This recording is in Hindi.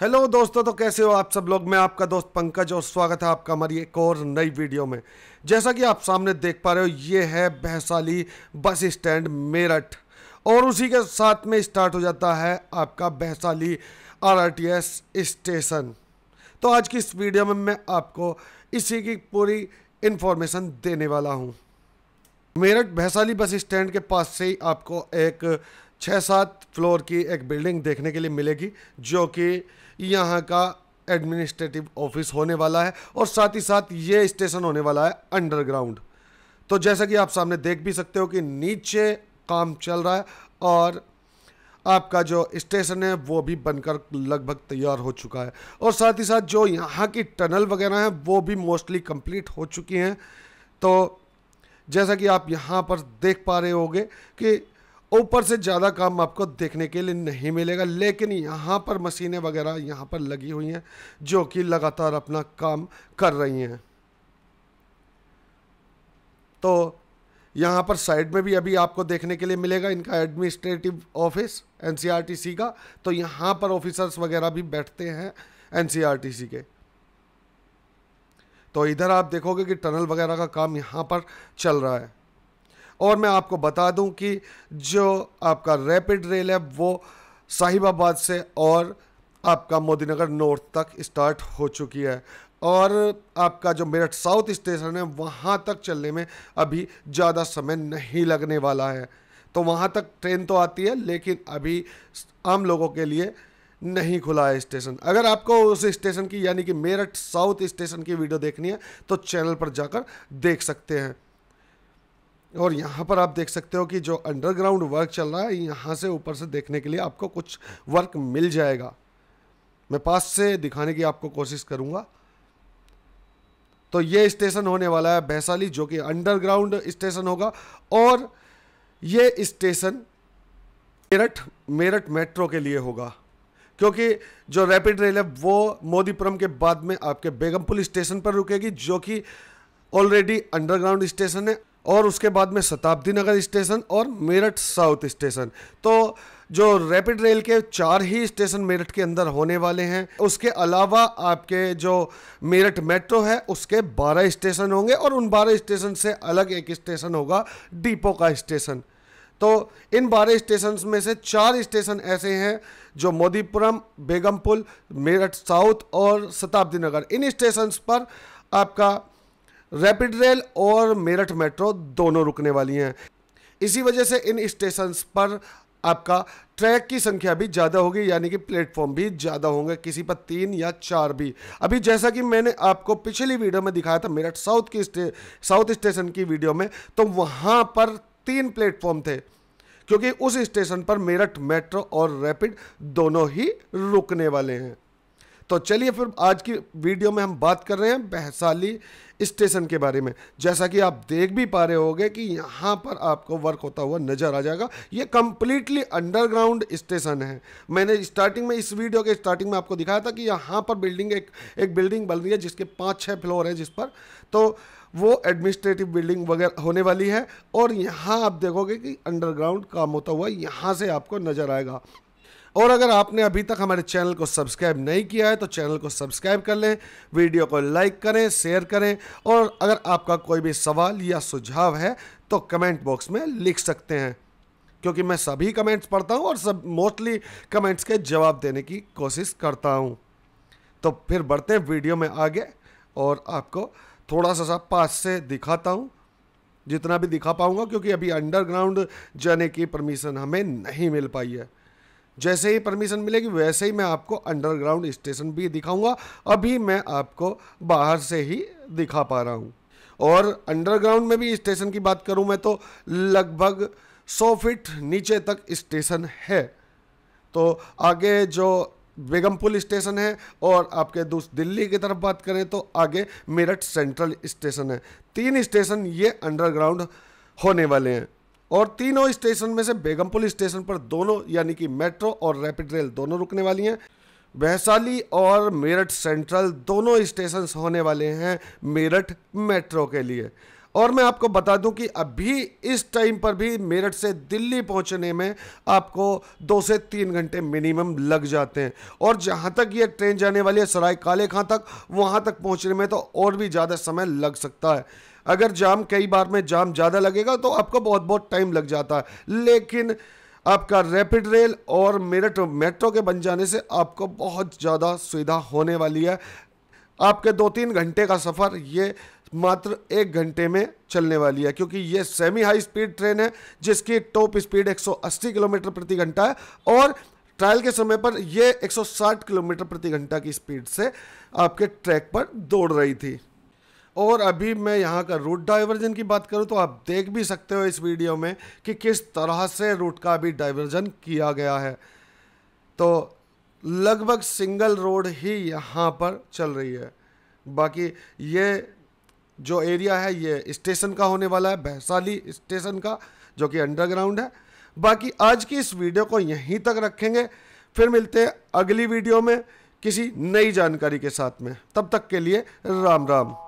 हेलो दोस्तों तो कैसे हो आप सब लोग मैं आपका दोस्त पंकज और स्वागत है आपका हमारी एक और नई वीडियो में जैसा कि आप सामने देख पा रहे हो ये है बहसाली बस स्टैंड मेरठ और उसी के साथ में स्टार्ट हो जाता है आपका बहसाली आरआरटीएस स्टेशन तो आज की इस वीडियो में मैं आपको इसी की पूरी इन्फॉर्मेशन देने वाला हूँ मेरठ भैसाली बस स्टैंड के पास से ही आपको एक छः सात फ्लोर की एक बिल्डिंग देखने के लिए मिलेगी जो कि यहाँ का एडमिनिस्ट्रेटिव ऑफिस होने वाला है और साथ ही साथ ये स्टेशन होने वाला है अंडरग्राउंड तो जैसा कि आप सामने देख भी सकते हो कि नीचे काम चल रहा है और आपका जो स्टेशन है वो भी बनकर लगभग तैयार हो चुका है और साथ ही साथ जो यहाँ की टनल वगैरह हैं वो भी मोस्टली कंप्लीट हो चुकी हैं तो जैसा कि आप यहाँ पर देख पा रहे होगे कि ऊपर से ज़्यादा काम आपको देखने के लिए नहीं मिलेगा लेकिन यहाँ पर मशीनें वगैरह यहाँ पर लगी हुई हैं जो कि लगातार अपना काम कर रही हैं तो यहाँ पर साइड में भी अभी आपको देखने के लिए मिलेगा इनका एडमिनिस्ट्रेटिव ऑफिस एनसीआरटीसी का तो यहाँ पर ऑफिसर्स वगैरह भी बैठते हैं एनसीआरटीसी के तो इधर आप देखोगे कि टनल वगैरह का काम यहाँ पर चल रहा है और मैं आपको बता दूं कि जो आपका रैपिड रेल है वो साहिबाबाद से और आपका मोदीनगर नॉर्थ तक स्टार्ट हो चुकी है और आपका जो मेरठ साउथ स्टेशन है वहाँ तक चलने में अभी ज़्यादा समय नहीं लगने वाला है तो वहाँ तक ट्रेन तो आती है लेकिन अभी आम लोगों के लिए नहीं खुला है स्टेशन अगर आपको उस स्टेशन की यानी कि मेरठ साउथ स्टेशन की वीडियो देखनी है तो चैनल पर जाकर देख सकते हैं और यहाँ पर आप देख सकते हो कि जो अंडरग्राउंड वर्क चल रहा है यहाँ से ऊपर से देखने के लिए आपको कुछ वर्क मिल जाएगा मैं पास से दिखाने की आपको कोशिश करूँगा तो ये स्टेशन होने वाला है बैसाली जो कि अंडरग्राउंड स्टेशन होगा और ये स्टेशन मेरठ मेरठ मेट्रो के लिए होगा क्योंकि जो रैपिड रेल है वो मोदीपुरम के बाद में आपके बेगमपुल स्टेशन पर रुकेगी जो कि ऑलरेडी अंडरग्राउंड स्टेशन है और उसके बाद में शताब्दी नगर स्टेशन और मेरठ साउथ स्टेशन तो जो रैपिड रेल के चार ही स्टेशन मेरठ के अंदर होने वाले हैं उसके अलावा आपके जो मेरठ मेट्रो है उसके 12 स्टेशन होंगे और उन 12 स्टेशन से अलग एक स्टेशन होगा डिपो का स्टेशन तो इन बारह स्टेशन में से चार स्टेशन ऐसे हैं जो मोदीपुरम बेगमपुल मेरठ साउथ और शताब्दी नगर इन स्टेशन पर आपका रैपिड रेल और मेरठ मेट्रो दोनों रुकने वाली हैं इसी वजह से इन स्टेशन पर आपका ट्रैक की संख्या भी ज़्यादा होगी यानी कि प्लेटफॉर्म भी ज़्यादा होंगे किसी पर तीन या चार भी अभी जैसा कि मैंने आपको पिछली वीडियो में दिखाया था मेरठ साउथ की स्टे साउथ स्टेशन की वीडियो में तो वहाँ पर तीन प्लेटफॉर्म थे क्योंकि उस स्टेशन पर मेरठ मेट्रो और रैपिड दोनों ही रुकने वाले हैं तो चलिए फिर आज की वीडियो में हम बात कर रहे हैं बहसाली स्टेशन के बारे में जैसा कि आप देख भी पा रहे होंगे कि यहाँ पर आपको वर्क होता हुआ नज़र आ जाएगा ये कम्प्लीटली अंडरग्राउंड स्टेशन है मैंने स्टार्टिंग में इस वीडियो के स्टार्टिंग में आपको दिखाया था कि यहाँ पर बिल्डिंग एक एक बिल्डिंग बन रही है जिसके पाँच छः फ्लोर हैं जिस पर तो वो एडमिनिस्ट्रेटिव बिल्डिंग वगैरह होने वाली है और यहाँ आप देखोगे कि अंडरग्राउंड काम होता हुआ यहाँ से आपको नज़र आएगा और अगर आपने अभी तक हमारे चैनल को सब्सक्राइब नहीं किया है तो चैनल को सब्सक्राइब कर लें वीडियो को लाइक करें शेयर करें और अगर आपका कोई भी सवाल या सुझाव है तो कमेंट बॉक्स में लिख सकते हैं क्योंकि मैं सभी कमेंट्स पढ़ता हूँ और सब मोस्टली कमेंट्स के जवाब देने की कोशिश करता हूँ तो फिर बढ़ते हैं वीडियो में आगे और आपको थोड़ा सा सा पास से दिखाता हूँ जितना भी दिखा पाऊँगा क्योंकि अभी अंडरग्राउंड जाने की परमिशन हमें नहीं मिल पाई है जैसे ही परमिशन मिलेगी वैसे ही मैं आपको अंडरग्राउंड स्टेशन भी दिखाऊंगा अभी मैं आपको बाहर से ही दिखा पा रहा हूँ और अंडरग्राउंड में भी स्टेशन की बात करूँ मैं तो लगभग सौ फीट नीचे तक स्टेशन है तो आगे जो बेगमपुल स्टेशन है और आपके दूस दिल्ली की तरफ बात करें तो आगे मेरठ सेंट्रल स्टेशन है तीन स्टेशन ये अंडरग्राउंड होने वाले हैं और तीनों स्टेशन में से बेगमपुल स्टेशन पर दोनों यानी कि मेट्रो और रैपिड रेल दोनों रुकने वाली हैं वैशाली और मेरठ सेंट्रल दोनों स्टेशन होने वाले हैं मेरठ मेट्रो के लिए और मैं आपको बता दूं कि अभी इस टाइम पर भी मेरठ से दिल्ली पहुंचने में आपको दो से तीन घंटे मिनिमम लग जाते हैं और जहां तक ये ट्रेन जाने वाली है सराय काले खां तक वहां तक पहुंचने में तो और भी ज़्यादा समय लग सकता है अगर जाम कई बार में जाम ज़्यादा लगेगा तो आपको बहुत बहुत टाइम लग जाता है लेकिन आपका रैपिड रेल और मेरठ मेट्रो के बन जाने से आपको बहुत ज़्यादा सुविधा होने वाली है आपके दो तीन घंटे का सफ़र ये मात्र एक घंटे में चलने वाली है क्योंकि ये सेमी हाई स्पीड ट्रेन है जिसकी टॉप स्पीड 180 किलोमीटर प्रति घंटा है और ट्रायल के समय पर यह 160 किलोमीटर प्रति घंटा की स्पीड से आपके ट्रैक पर दौड़ रही थी और अभी मैं यहाँ का रूट डाइवर्जन की बात करूँ तो आप देख भी सकते हो इस वीडियो में कि किस तरह से रूट का अभी डाइवर्जन किया गया है तो लगभग सिंगल रोड ही यहाँ पर चल रही है बाकी ये जो एरिया है ये स्टेशन का होने वाला है वैशाली स्टेशन का जो कि अंडरग्राउंड है बाकी आज की इस वीडियो को यहीं तक रखेंगे फिर मिलते हैं अगली वीडियो में किसी नई जानकारी के साथ में तब तक के लिए राम राम